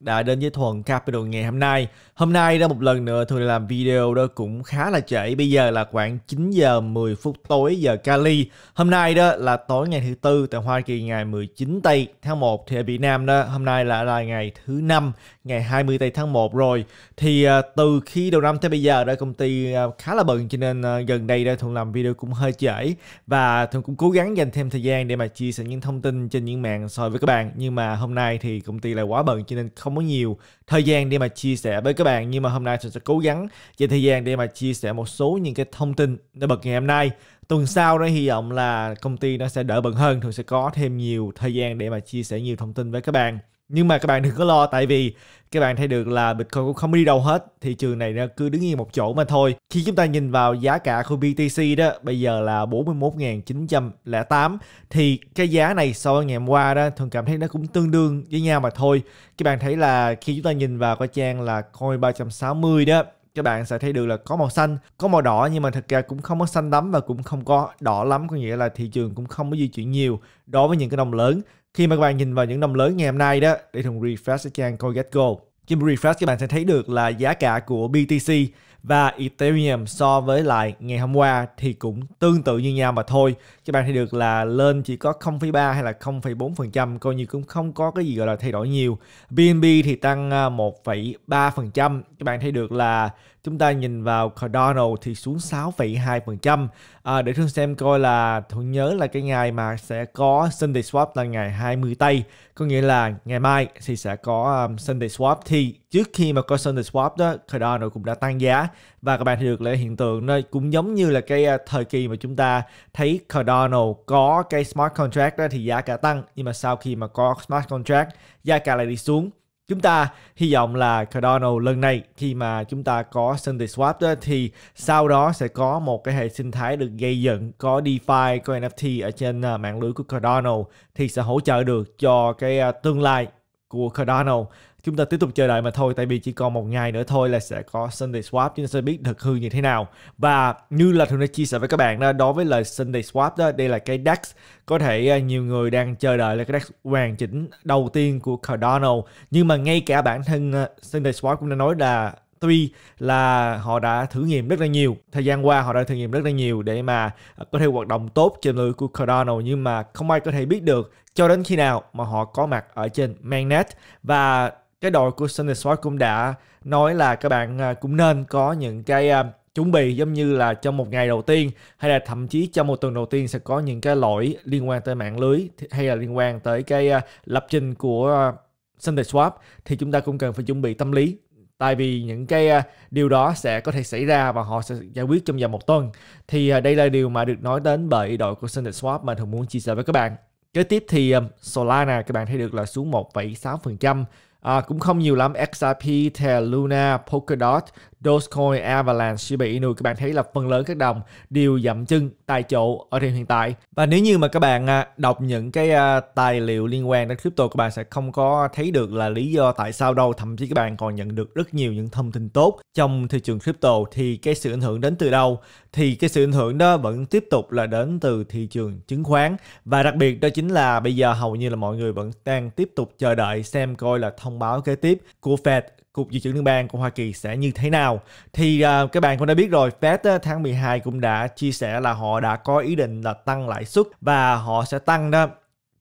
đã đến với Thuần Capital ngày hôm nay. Hôm nay đã một lần nữa thường làm video đó cũng khá là trễ. Bây giờ là khoảng 9 giờ 10 phút tối giờ Cali. Hôm nay đó là tối ngày thứ tư tại Hoa Kỳ ngày 19 tây tháng 1 thì ở Việt Nam đó hôm nay là là ngày thứ năm ngày 20 tây tháng 1 rồi. Thì à, từ khi đầu năm tới bây giờ đó công ty à, khá là bận cho nên à, gần đây đó thường làm video cũng hơi trễ và thường cũng cố gắng dành thêm thời gian để mà chia sẻ những thông tin trên những mạng so với các bạn. Nhưng mà hôm nay thì công ty lại quá bận cho nên không không có nhiều thời gian để mà chia sẻ với các bạn nhưng mà hôm nay tôi sẽ cố gắng dành thời gian để mà chia sẻ một số những cái thông tin nổi bật ngày hôm nay tuần sau đó hy vọng là công ty nó sẽ đỡ bận hơn thường sẽ có thêm nhiều thời gian để mà chia sẻ nhiều thông tin với các bạn nhưng mà các bạn đừng có lo tại vì các bạn thấy được là Bitcoin cũng không đi đâu hết thị trường này nó cứ đứng yên một chỗ mà thôi khi chúng ta nhìn vào giá cả của BTC đó bây giờ là 41.908 thì cái giá này so với ngày hôm qua đó thường cảm thấy nó cũng tương đương với nhau mà thôi các bạn thấy là khi chúng ta nhìn vào cái trang là coin 360 đó các bạn sẽ thấy được là có màu xanh, có màu đỏ nhưng mà thật ra cũng không có xanh lắm và cũng không có đỏ lắm có nghĩa là thị trường cũng không có di chuyển nhiều đối với những cái đồng lớn khi mà các bạn nhìn vào những năm lớn ngày hôm nay đó, để thường refresh cái trang CoinGecko. Khi mà refresh các bạn sẽ thấy được là giá cả của BTC và Ethereum so với lại ngày hôm qua thì cũng tương tự như nhau mà thôi. Các bạn thấy được là lên chỉ có 0,3 hay là 0,4%, coi như cũng không có cái gì gọi là thay đổi nhiều. BNB thì tăng 1,3%. À, các bạn thấy được là Chúng ta nhìn vào Cardano thì xuống 6,2%. À, để Thương xem coi là Thuận nhớ là cái ngày mà sẽ có Sunday Swap là ngày 20 Tây. Có nghĩa là ngày mai thì sẽ có um, Sunday Swap. Thì trước khi mà có Sunday Swap đó, Cardano cũng đã tăng giá. Và các bạn thấy được lẽ hiện tượng nó cũng giống như là cái uh, thời kỳ mà chúng ta thấy Cardano có cái smart contract đó thì giá cả tăng. Nhưng mà sau khi mà có smart contract, giá cả lại đi xuống Chúng ta hy vọng là Cardano lần này khi mà chúng ta có Sunday Swap đó, thì sau đó sẽ có một cái hệ sinh thái được gây dựng có DeFi, có NFT ở trên à, mạng lưới của Cardano thì sẽ hỗ trợ được cho cái à, tương lai của Cardano chúng ta tiếp tục chờ đợi mà thôi tại vì chỉ còn một ngày nữa thôi là sẽ có Sunday Swap chúng ta sẽ biết thực hư như thế nào và như là thường đã chia sẻ với các bạn đó đối với lời Sunday Swap đó đây là cái DEX có thể à, nhiều người đang chờ đợi là cái DEX hoàn chỉnh đầu tiên của Cardano nhưng mà ngay cả bản thân à, Sunday Swap cũng đã nói là tuy là họ đã thử nghiệm rất là nhiều thời gian qua họ đã thử nghiệm rất là nhiều để mà à, có thể hoạt động tốt trên lưới của Cardano nhưng mà không ai có thể biết được cho đến khi nào mà họ có mặt ở trên mainnet và cái đội của Sunday Sport cũng đã nói là các bạn à, cũng nên có những cái à, chuẩn bị giống như là trong một ngày đầu tiên hay là thậm chí trong một tuần đầu tiên sẽ có những cái lỗi liên quan tới mạng lưới hay là liên quan tới cái à, lập trình của Sunday Swap thì chúng ta cũng cần phải chuẩn bị tâm lý tại vì những cái điều đó sẽ có thể xảy ra và họ sẽ giải quyết trong vòng một tuần thì đây là điều mà được nói đến bởi đội của Sunday Swap mà thường muốn chia sẻ với các bạn Kế tiếp thì Solana các bạn thấy được là xuống 1,6%, À, cũng không nhiều lắm, XRP, Terra Luna, Polkadot Dogecoin, Avalanche, Shiba Inu các bạn thấy là phần lớn các đồng đều dậm chân tại chỗ ở thời hiện tại. Và nếu như mà các bạn à, đọc những cái à, tài liệu liên quan đến crypto các bạn sẽ không có thấy được là lý do tại sao đâu, thậm chí các bạn còn nhận được rất nhiều những thông tin tốt trong thị trường crypto thì cái sự ảnh hưởng đến từ đâu? Thì cái sự ảnh hưởng đó vẫn tiếp tục là đến từ thị trường chứng khoán và đặc biệt đó chính là bây giờ hầu như là mọi người vẫn đang tiếp tục chờ đợi xem coi là thông báo kế tiếp của Fed cục dự trữ liên bang của Hoa Kỳ sẽ như thế nào. Thì uh, các bạn cũng đã biết rồi, Fed uh, tháng 12 cũng đã chia sẻ là họ đã có ý định là tăng lãi suất và họ sẽ tăng đó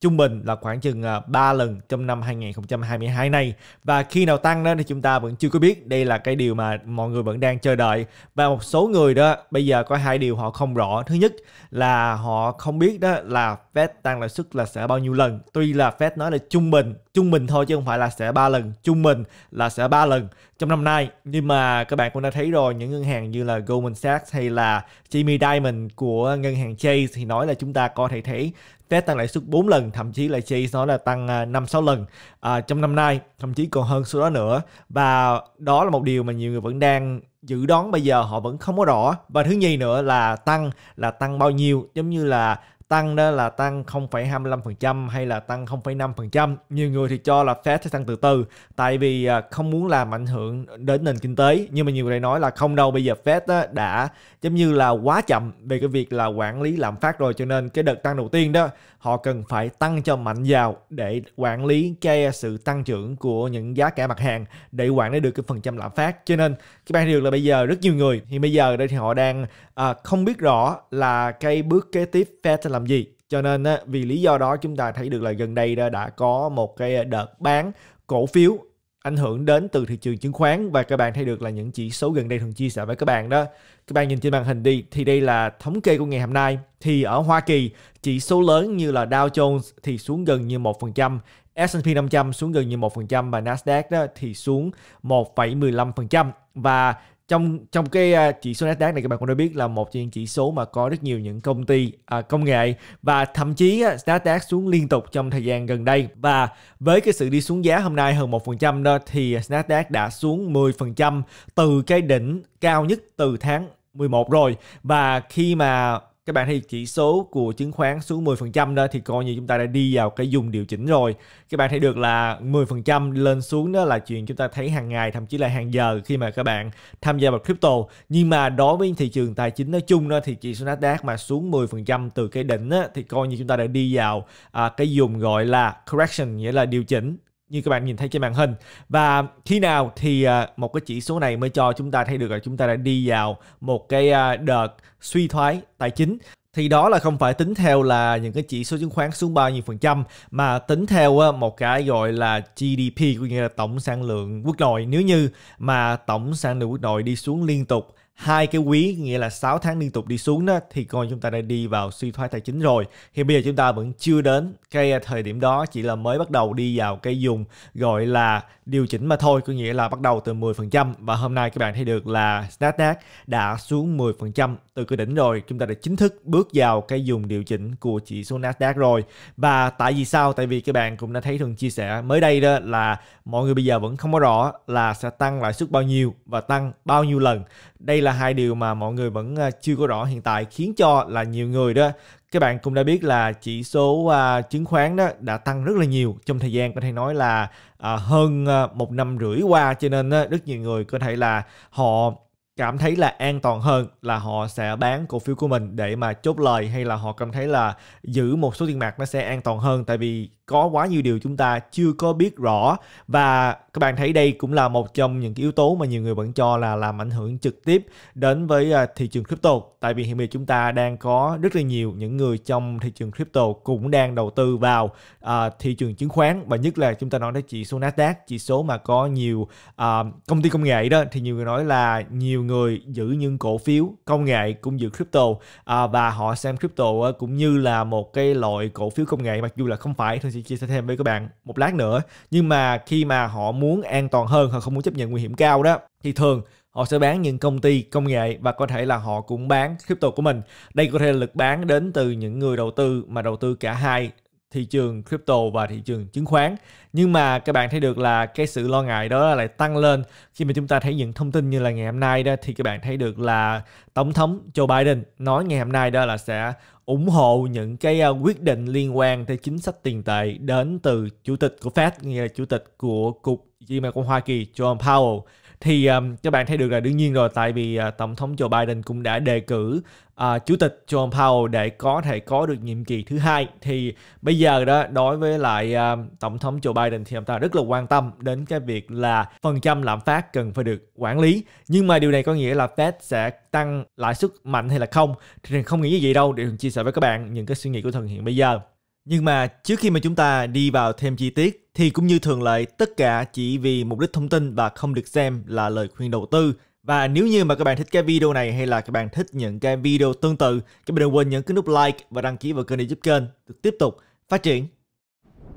trung bình là khoảng chừng 3 à, lần trong năm 2022 này và khi nào tăng đó thì chúng ta vẫn chưa có biết đây là cái điều mà mọi người vẫn đang chờ đợi và một số người đó bây giờ có hai điều họ không rõ thứ nhất là họ không biết đó là Fed tăng lãi suất là sẽ bao nhiêu lần tuy là Fed nói là trung bình trung bình thôi chứ không phải là sẽ ba lần trung bình là sẽ ba lần trong năm nay nhưng mà các bạn cũng đã thấy rồi những ngân hàng như là Goldman Sachs hay là Jamie Dimon của ngân hàng Chase thì nói là chúng ta có thể thấy Fed tăng lãi suất 4 lần, thậm chí là Chase nói là tăng 5-6 à, lần à, trong năm nay, thậm chí còn hơn số đó nữa. Và đó là một điều mà nhiều người vẫn đang dự đoán bây giờ họ vẫn không có rõ. Và thứ nhì nữa là tăng là tăng bao nhiêu, giống như là tăng đó là tăng 0,25% hay là tăng 0,5%. Nhiều người thì cho là Fed sẽ tăng từ từ tại vì à, không muốn làm ảnh hưởng đến nền kinh tế. Nhưng mà nhiều người nói là không đâu, bây giờ Fed đã giống như là quá chậm về cái việc là quản lý lạm phát rồi cho nên cái đợt tăng đầu tiên đó họ cần phải tăng cho mạnh vào để quản lý cái sự tăng trưởng của những giá cả mặt hàng để quản lý được cái phần trăm lạm phát. Cho nên cái ban điều là bây giờ rất nhiều người thì bây giờ đây thì họ đang à, không biết rõ là cái bước kế tiếp Fed sẽ làm gì cho nên vì lý do đó chúng ta thấy được là gần đây đã, đã có một cái đợt bán cổ phiếu ảnh hưởng đến từ thị trường chứng khoán và các bạn thấy được là những chỉ số gần đây thường chia sẻ với các bạn đó. Các bạn nhìn trên màn hình đi thì đây là thống kê của ngày hôm nay. Thì ở Hoa Kỳ, chỉ số lớn như là Dow Jones thì xuống gần như 1%, S&P 500 xuống gần như 1% và Nasdaq đó thì xuống 1,15% và trong trong cái à, chỉ số Nasdaq này các bạn cũng đã biết là một trong những chỉ số mà có rất nhiều những công ty à, công nghệ và thậm chí à, Nasdaq xuống liên tục trong thời gian gần đây và với cái sự đi xuống giá hôm nay hơn 1% đó thì Nasdaq đã xuống 10% từ cái đỉnh cao nhất từ tháng 11 rồi và khi mà các bạn thấy chỉ số của chứng khoán xuống 10% đó thì coi như chúng ta đã đi vào cái dùng điều chỉnh rồi. Các bạn thấy được là 10% lên xuống đó là chuyện chúng ta thấy hàng ngày thậm chí là hàng giờ khi mà các bạn tham gia vào crypto. Nhưng mà đối với thị trường tài chính nói chung đó thì chỉ số Nasdaq mà xuống 10% từ cái đỉnh đó, thì coi như chúng ta đã đi vào à, cái dùng gọi là correction nghĩa là điều chỉnh như các bạn nhìn thấy trên màn hình và khi nào thì à, một cái chỉ số này mới cho chúng ta thấy được là chúng ta đã đi vào một cái à, đợt suy thoái tài chính thì đó là không phải tính theo là những cái chỉ số chứng khoán xuống bao nhiêu phần trăm mà tính theo một cái gọi là GDP có nghĩa là tổng sản lượng quốc nội nếu như mà tổng sản lượng quốc nội đi xuống liên tục hai cái quý nghĩa là 6 tháng liên tục đi xuống đó thì coi chúng ta đã đi vào suy thoái tài chính rồi thì bây giờ chúng ta vẫn chưa đến cái thời điểm đó chỉ là mới bắt đầu đi vào cái dùng gọi là điều chỉnh mà thôi có nghĩa là bắt đầu từ 10% và hôm nay các bạn thấy được là Nasdaq đã xuống 10% từ cái đỉnh rồi chúng ta đã chính thức bước vào cái dùng điều chỉnh của chỉ số Nasdaq rồi và tại vì sao tại vì các bạn cũng đã thấy thường chia sẻ mới đây đó là mọi người bây giờ vẫn không có rõ là sẽ tăng lãi suất bao nhiêu và tăng bao nhiêu lần đây là hai điều mà mọi người vẫn à, chưa có rõ hiện tại khiến cho là nhiều người đó các bạn cũng đã biết là chỉ số à, chứng khoán đó đã tăng rất là nhiều trong thời gian có thể nói là à, hơn à, một năm rưỡi qua cho nên á, rất nhiều người có thể là họ cảm thấy là an toàn hơn là họ sẽ bán cổ phiếu của mình để mà chốt lời hay là họ cảm thấy là giữ một số tiền mặt nó sẽ an toàn hơn tại vì có quá nhiều điều chúng ta chưa có biết rõ và các bạn thấy đây cũng là một trong những cái yếu tố mà nhiều người vẫn cho là làm ảnh hưởng trực tiếp đến với à, thị trường crypto tại vì hiện bây giờ chúng ta đang có rất là nhiều những người trong thị trường crypto cũng đang đầu tư vào uh, thị trường chứng khoán và nhất là chúng ta nói đến chỉ số Nasdaq chỉ số mà có nhiều uh, công ty công nghệ đó thì nhiều người nói là nhiều người giữ những cổ phiếu công nghệ cũng giữ crypto uh, và họ xem crypto cũng như là một cái loại cổ phiếu công nghệ mặc dù là không phải thôi sẽ chia sẻ thêm với các bạn một lát nữa nhưng mà khi mà họ muốn an toàn hơn họ không muốn chấp nhận nguy hiểm cao đó thì thường họ sẽ bán những công ty công nghệ và có thể là họ cũng bán crypto của mình đây có thể là lực bán đến từ những người đầu tư mà đầu tư cả hai thị trường crypto và thị trường chứng khoán nhưng mà các bạn thấy được là cái sự lo ngại đó lại tăng lên khi mà chúng ta thấy những thông tin như là ngày hôm nay đó thì các bạn thấy được là tổng thống Joe Biden nói ngày hôm nay đó là sẽ ủng hộ những cái à, quyết định liên quan tới chính sách tiền tệ đến từ chủ tịch của Fed, như là chủ tịch của cục chi mạch Hoa Kỳ John Powell thì um, ờ, các bạn thấy được là đương nhiên rồi tại vì uh, tổng thống Joe Biden cũng đã đề cử uh, chủ tịch John Powell để có thể có được nhiệm kỳ thứ hai thì bây giờ đó đối với lại uh, tổng thống Joe Biden thì ông ta rất là quan tâm đến cái việc là phần trăm lạm phát cần phải được quản lý nhưng mà điều này có nghĩa là Fed sẽ tăng lãi suất mạnh hay là không thì không nghĩ như vậy đâu để chia sẻ với các bạn những cái suy nghĩ của thần hiện bây giờ nhưng mà trước khi mà chúng ta đi vào thêm chi tiết thì cũng như thường lệ, tất cả chỉ vì mục đích thông tin và không được xem là lời khuyên đầu tư. Và nếu như mà các bạn thích cái video này hay là các bạn thích những cái video tương tự, các bạn đừng quên nhấn cái nút like và đăng ký vào kênh để giúp kênh được tiếp tục phát triển.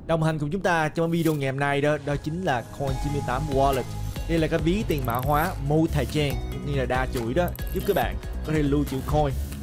Đồng hành cùng chúng ta trong video ngày hôm nay đó đó chính là Coin98 Wallet. Đây là cái ví tiền mã hóa multi-chain như là đa chuỗi đó giúp các bạn có thể lưu trữ coin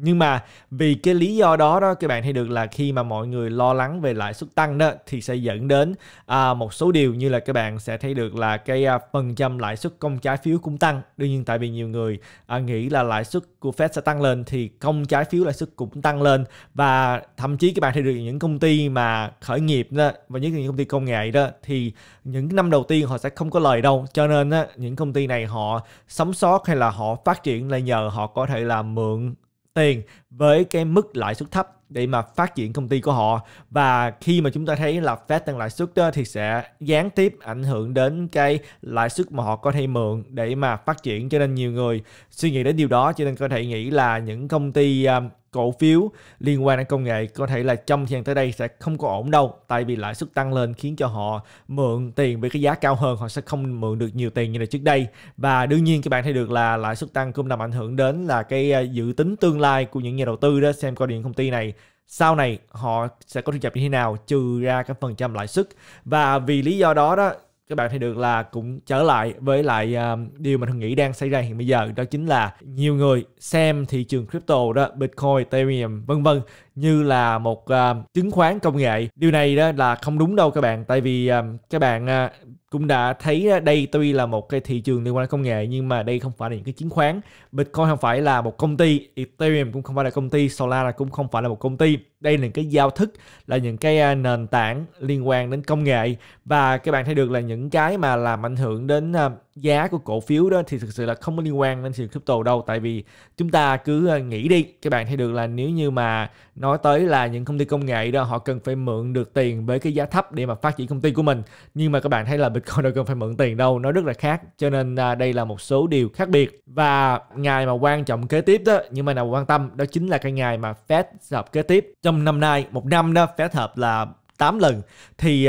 nhưng mà vì cái lý do đó đó các bạn thấy được là khi mà mọi người lo lắng về lãi suất tăng đó thì sẽ dẫn đến à, một số điều như là các bạn sẽ thấy được là cái à, phần trăm lãi suất công trái phiếu cũng tăng đương nhiên tại vì nhiều người à, nghĩ là lãi suất của Fed sẽ tăng lên thì công trái phiếu lãi suất cũng tăng lên và thậm chí các bạn thấy được những công ty mà khởi nghiệp đó, và những công ty công nghệ đó thì những năm đầu tiên họ sẽ không có lời đâu cho nên á, những công ty này họ sống sót hay là họ phát triển là nhờ họ có thể là mượn tiền với cái mức lãi suất thấp để mà phát triển công ty của họ và khi mà chúng ta thấy là Fed tăng lãi suất thì sẽ gián tiếp ảnh hưởng đến cái lãi suất mà họ có thể mượn để mà phát triển cho nên nhiều người suy nghĩ đến điều đó cho nên có thể nghĩ là những công ty à, cổ phiếu liên quan đến công nghệ có thể là trong thời gian tới đây sẽ không có ổn đâu tại vì lãi suất tăng lên khiến cho họ mượn tiền với cái giá cao hơn họ sẽ không mượn được nhiều tiền như là trước đây và đương nhiên các bạn thấy được là lãi suất tăng cũng làm ảnh hưởng đến là cái à, dự tính tương lai của những nhà đầu tư đó xem coi điện công ty này sau này họ sẽ có thu nhập như thế nào trừ ra cái phần trăm lãi suất và vì lý do đó đó các bạn thấy được là cũng trở lại với lại um, điều mà thường nghĩ đang xảy ra hiện bây giờ đó chính là nhiều người xem thị trường crypto đó bitcoin ethereum vân vân như là một uh, chứng khoán công nghệ điều này đó là không đúng đâu các bạn tại vì uh, các bạn uh, cũng đã thấy đây tuy là một cái thị trường liên quan đến công nghệ nhưng mà đây không phải là những cái chứng khoán bitcoin không phải là một công ty ethereum cũng không phải là công ty solana cũng không phải là một công ty đây là những cái giao thức là những cái nền tảng liên quan đến công nghệ và các bạn thấy được là những cái mà làm ảnh hưởng đến giá của cổ phiếu đó thì thực sự là không có liên quan đến thị crypto đâu tại vì chúng ta cứ nghĩ đi các bạn thấy được là nếu như mà nó nói tới là những công ty công nghệ đó họ cần phải mượn được tiền với cái giá thấp để mà phát triển công ty của mình nhưng mà các bạn thấy là bitcoin đâu cần phải mượn tiền đâu nó rất là khác cho nên à, đây là một số điều khác biệt và ngày mà quan trọng kế tiếp đó nhưng mà nào quan tâm đó chính là cái ngày mà fed hợp kế tiếp trong năm nay một năm đó fed hợp là 8 lần thì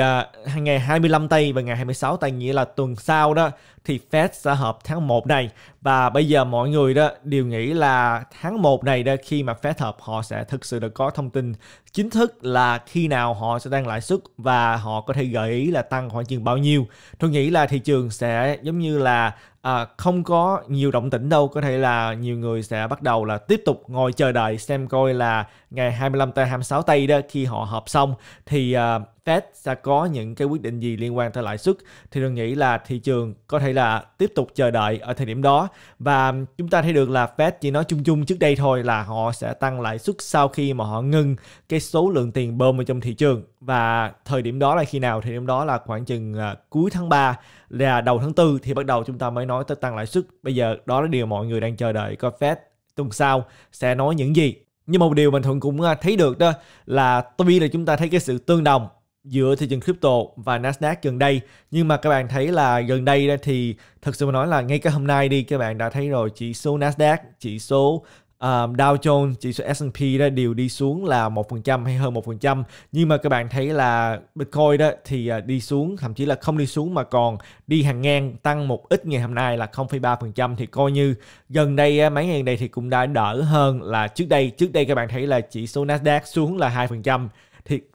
uh, ngày 25 tây và ngày 26 tây nghĩa là tuần sau đó thì Fed sẽ họp tháng 1 này và bây giờ mọi người đó đều nghĩ là tháng 1 này đó khi mà Fed họp họ sẽ thực sự được có thông tin chính thức là khi nào họ sẽ tăng lãi suất và họ có thể gợi ý là tăng khoảng chừng bao nhiêu. Tôi nghĩ là thị trường sẽ giống như là à, không có nhiều động tĩnh đâu có thể là nhiều người sẽ bắt đầu là tiếp tục ngồi chờ đợi xem coi là ngày 25 tây 26 tây đó khi họ họp xong thì à, Fed sẽ có những cái quyết định gì liên quan tới lãi suất thì đừng nghĩ là thị trường có thể là tiếp tục chờ đợi ở thời điểm đó và chúng ta thấy được là Fed chỉ nói chung chung trước đây thôi là họ sẽ tăng lãi suất sau khi mà họ ngừng cái số lượng tiền bơm vào trong thị trường và thời điểm đó là khi nào thời điểm đó là khoảng chừng à, cuối tháng 3 là đầu tháng 4 thì bắt đầu chúng ta mới nói tới tăng lãi suất bây giờ đó là điều mọi người đang chờ đợi coi Fed tuần sau sẽ nói những gì nhưng một điều mình thuận cũng à, thấy được đó là tuy là chúng ta thấy cái sự tương đồng giữa thị trường crypto và Nasdaq gần đây nhưng mà các bạn thấy là gần đây thì thật sự mà nói là ngay cả hôm nay đi các bạn đã thấy rồi chỉ số Nasdaq chỉ số um, Dow Jones, chỉ số S&P đó đều đi xuống là một phần trăm hay hơn một phần trăm Nhưng mà các bạn thấy là Bitcoin đó thì à, đi xuống, thậm chí là không đi xuống mà còn đi hàng ngang tăng một ít ngày hôm nay là 0,3% thì coi như gần đây mấy ngày gần đây thì cũng đã đỡ hơn là trước đây. Trước đây các bạn thấy là chỉ số Nasdaq xuống là 2%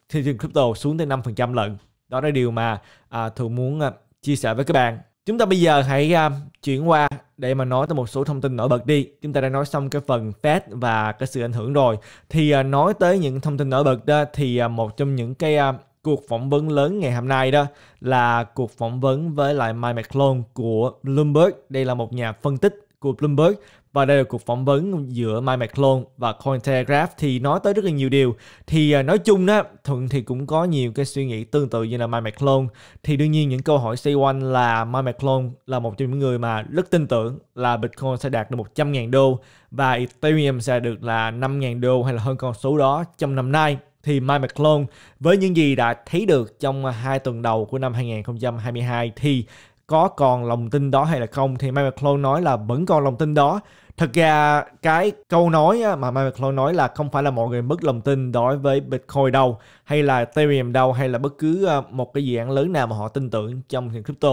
thị trường crypto xuống tới 5% lận. Đó là điều mà à, thường muốn à, chia sẻ với các bạn. Chúng ta bây giờ hãy à, chuyển qua để mà nói tới một số thông tin nổi bật đi. Chúng ta đã nói xong cái phần Fed và cái sự ảnh hưởng rồi. Thì à, nói tới những thông tin nổi bật đó thì à, một trong những cái à, cuộc phỏng vấn lớn ngày hôm nay đó là cuộc phỏng vấn với lại Mike McClone của Bloomberg. Đây là một nhà phân tích của Bloomberg và đây là cuộc phỏng vấn giữa Mike McClone và Cointelegraph thì nói tới rất là nhiều điều. Thì à, nói chung đó, Thuận thì cũng có nhiều cái suy nghĩ tương tự như là Mike McClone. Thì đương nhiên những câu hỏi xoay quanh là Mike McClone là một trong những người mà rất tin tưởng là Bitcoin sẽ đạt được 100.000 đô và Ethereum sẽ được là 5.000 đô hay là hơn con số đó trong năm nay thì Mike McClone với những gì đã thấy được trong hai tuần đầu của năm 2022 thì có còn lòng tin đó hay là không thì Mike McClone nói là vẫn còn lòng tin đó thật ra cái câu nói mà Mike McClone nói là không phải là mọi người mất lòng tin đối với Bitcoin đâu hay là Ethereum đâu hay là bất cứ ờ, một cái dự án lớn nào mà họ tin tưởng trong thị crypto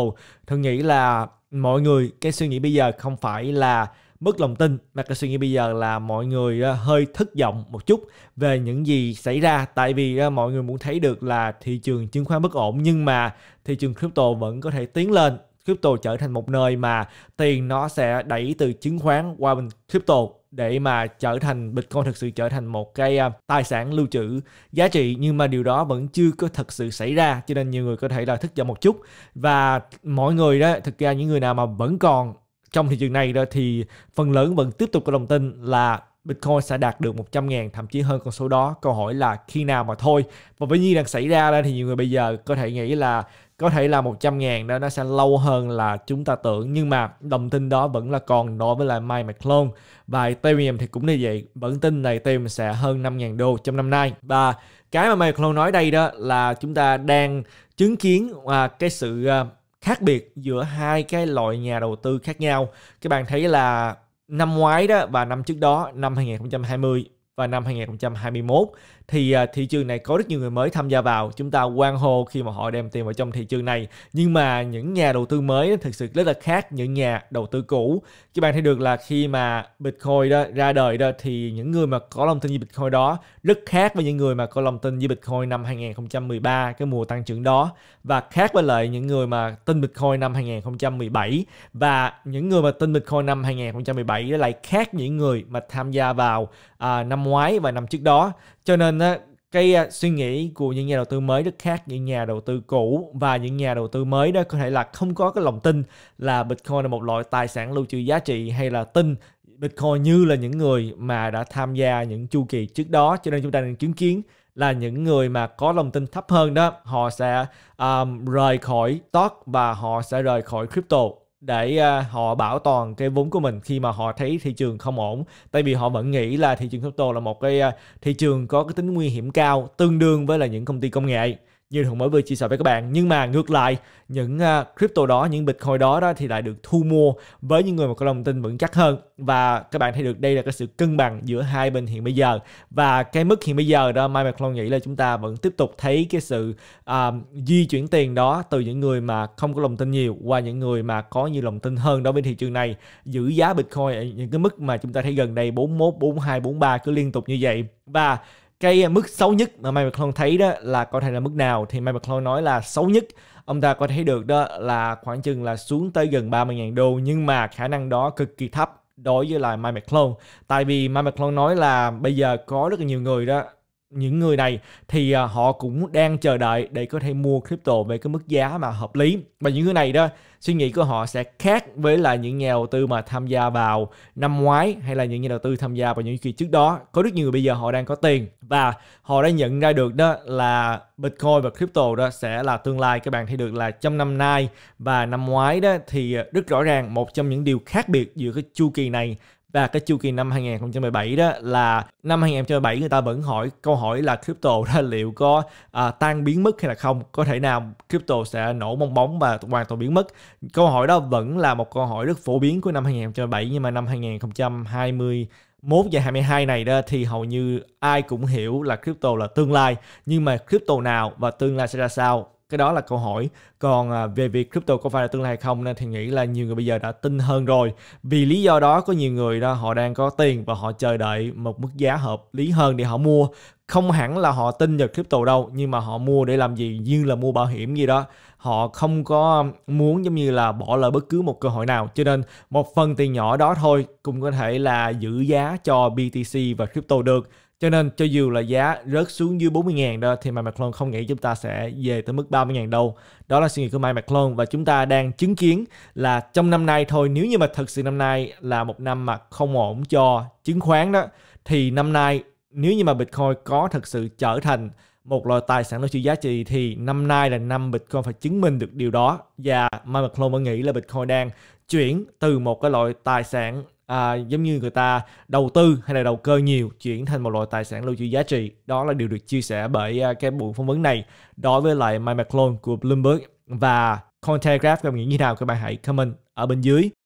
thường nghĩ là mọi người cái suy nghĩ bây giờ không phải là mất lòng tin mà cái suy nghĩ bây giờ là mọi người ờ, hơi thất vọng một chút về những gì xảy ra tại vì ờ, mọi người muốn thấy được là thị trường chứng khoán bất ổn nhưng mà thị trường crypto vẫn có thể tiến lên crypto trở thành một nơi mà tiền nó sẽ đẩy từ chứng khoán qua bên crypto để mà trở thành Bitcoin thực sự trở thành một cái ờ, tài sản lưu trữ giá trị nhưng mà điều đó vẫn chưa có thật sự xảy ra cho nên nhiều người có thể là thức vọng một chút và mọi người đó thực ra những người nào mà vẫn còn trong thị trường này đó thì phần lớn vẫn tiếp tục có đồng tin là Bitcoin sẽ đạt được 100 ngàn thậm chí hơn con số đó. Câu hỏi là khi nào mà thôi. Và với nhiên đang xảy ra ra thì nhiều người bây giờ có thể nghĩ là có thể là 100 ngàn đó nó sẽ lâu hơn là chúng ta tưởng nhưng mà đồng tin đó vẫn là còn đối với lại Mike McClone và Ethereum thì cũng như vậy vẫn tin này Ethereum sẽ hơn 5 ngàn đô trong năm nay và cái mà Mike McClone nói đây đó là chúng ta đang chứng kiến à, cái sự à, khác biệt giữa hai cái loại nhà đầu tư khác nhau. Các bạn thấy là năm ngoái đó và năm trước đó, năm 2020 và năm 2021 thì à, thị trường này có rất nhiều người mới tham gia vào chúng ta quan hô khi mà họ đem tiền vào trong thị trường này nhưng mà những nhà đầu tư mới thực sự rất là khác những nhà đầu tư cũ các bạn thấy được là khi mà bitcoin đó ra đời đó thì những người mà có lòng tin với bitcoin đó rất khác với những người mà có lòng tin với bitcoin năm 2013 cái mùa tăng trưởng đó và khác với lại những người mà tin bitcoin năm 2017 và những người mà tin bitcoin năm 2017 lại khác những người mà tham gia vào à, năm ngoái và năm trước đó cho nên đó cái à, suy nghĩ của những nhà đầu tư mới rất khác những nhà đầu tư cũ và những nhà đầu tư mới đó có thể là không có cái lòng tin là Bitcoin là một loại tài sản lưu trữ giá trị hay là tin Bitcoin như là những người mà đã tham gia những chu kỳ trước đó cho nên chúng ta đang chứng kiến là những người mà có lòng tin thấp hơn đó họ sẽ um, rời khỏi stock và họ sẽ rời khỏi crypto để à, họ bảo toàn cái vốn của mình khi mà họ thấy thị trường không ổn tại vì họ vẫn nghĩ là thị trường crypto là một cái à, thị trường có cái tính nguy hiểm cao tương đương với là những công ty công nghệ như Hùng mới vừa chia sẻ với các bạn nhưng mà ngược lại những à, crypto đó những bitcoin đó đó thì lại được thu mua với những người mà có lòng tin vững chắc hơn và các bạn thấy được đây là cái sự cân bằng giữa hai bên hiện bây giờ và cái mức hiện bây giờ đó Mike McClone nghĩ là chúng ta vẫn tiếp tục thấy cái sự um, di chuyển tiền đó từ những người mà không có lòng tin nhiều qua những người mà có nhiều lòng tin hơn đối với thị trường này giữ giá bitcoin ở những cái mức mà chúng ta thấy gần đây 41 42 43 cứ liên tục như vậy và cái à, mức xấu nhất mà Mike McClone thấy đó là có thể là mức nào thì Mike McClone nói là xấu nhất ông ta có thấy được đó là khoảng chừng là xuống tới gần 30.000 đô nhưng mà khả năng đó cực kỳ thấp đối với lại Mike McClone tại vì Mike McClone nói là bây giờ có rất là nhiều người đó những người này thì à, họ cũng đang chờ đợi để có thể mua crypto về cái mức giá mà hợp lý và những người này đó suy nghĩ của họ sẽ khác với là những nhà đầu tư mà tham gia vào năm ngoái hay là những nhà đầu tư tham gia vào những kỳ trước đó có rất nhiều người bây giờ họ đang có tiền và họ đã nhận ra được đó là Bitcoin và crypto đó sẽ là tương lai các bạn thấy được là trong năm nay và năm ngoái đó thì à, rất rõ ràng một trong những điều khác biệt giữa cái chu kỳ này và cái chu kỳ năm 2017 đó là năm 2017 người ta vẫn hỏi câu hỏi là crypto đó liệu có à, tan biến mất hay là không có thể nào crypto sẽ nổ bong bóng và hoàn toàn biến mất câu hỏi đó vẫn là một câu hỏi rất phổ biến của năm 2017 nhưng mà năm 2020 mốt và 22 này đó thì hầu như ai cũng hiểu là crypto là tương lai nhưng mà crypto nào và tương lai sẽ ra sao cái đó là câu hỏi còn à, về việc crypto có phải là tương lai hay không nên thì nghĩ là nhiều người bây giờ đã tin hơn rồi vì lý do đó có nhiều người đó họ đang có tiền và họ chờ đợi một mức giá hợp lý hơn để họ mua không hẳn là họ tin vào crypto đâu nhưng mà họ mua để làm gì như là mua bảo hiểm gì đó họ không có muốn giống như là bỏ lỡ bất cứ một cơ hội nào cho nên một phần tiền nhỏ đó thôi cũng có thể là giữ giá cho BTC và crypto được cho nên cho dù là giá rớt xuống dưới 40.000 đó thì Mike McClone không nghĩ chúng ta sẽ về tới mức 30.000 đâu. Đó là suy nghĩ của Mike McClone và chúng ta đang chứng kiến là trong năm nay thôi nếu như mà thật sự năm nay là một năm mà không ổn cho chứng khoán đó thì năm nay nếu như mà Bitcoin có thật sự trở thành một loại tài sản lưu trữ giá trị thì năm nay là năm Bitcoin phải chứng minh được điều đó và Mike McClone vẫn nghĩ là Bitcoin đang chuyển từ một cái loại tài sản à, giống như người ta đầu tư hay là đầu cơ nhiều chuyển thành một loại tài sản lưu trữ giá trị đó là điều được chia sẻ bởi uh, cái buổi phỏng vấn này đối với lại Mike McClone của Bloomberg và Cointelegraph các bạn nghĩ như nào các bạn hãy comment ở bên dưới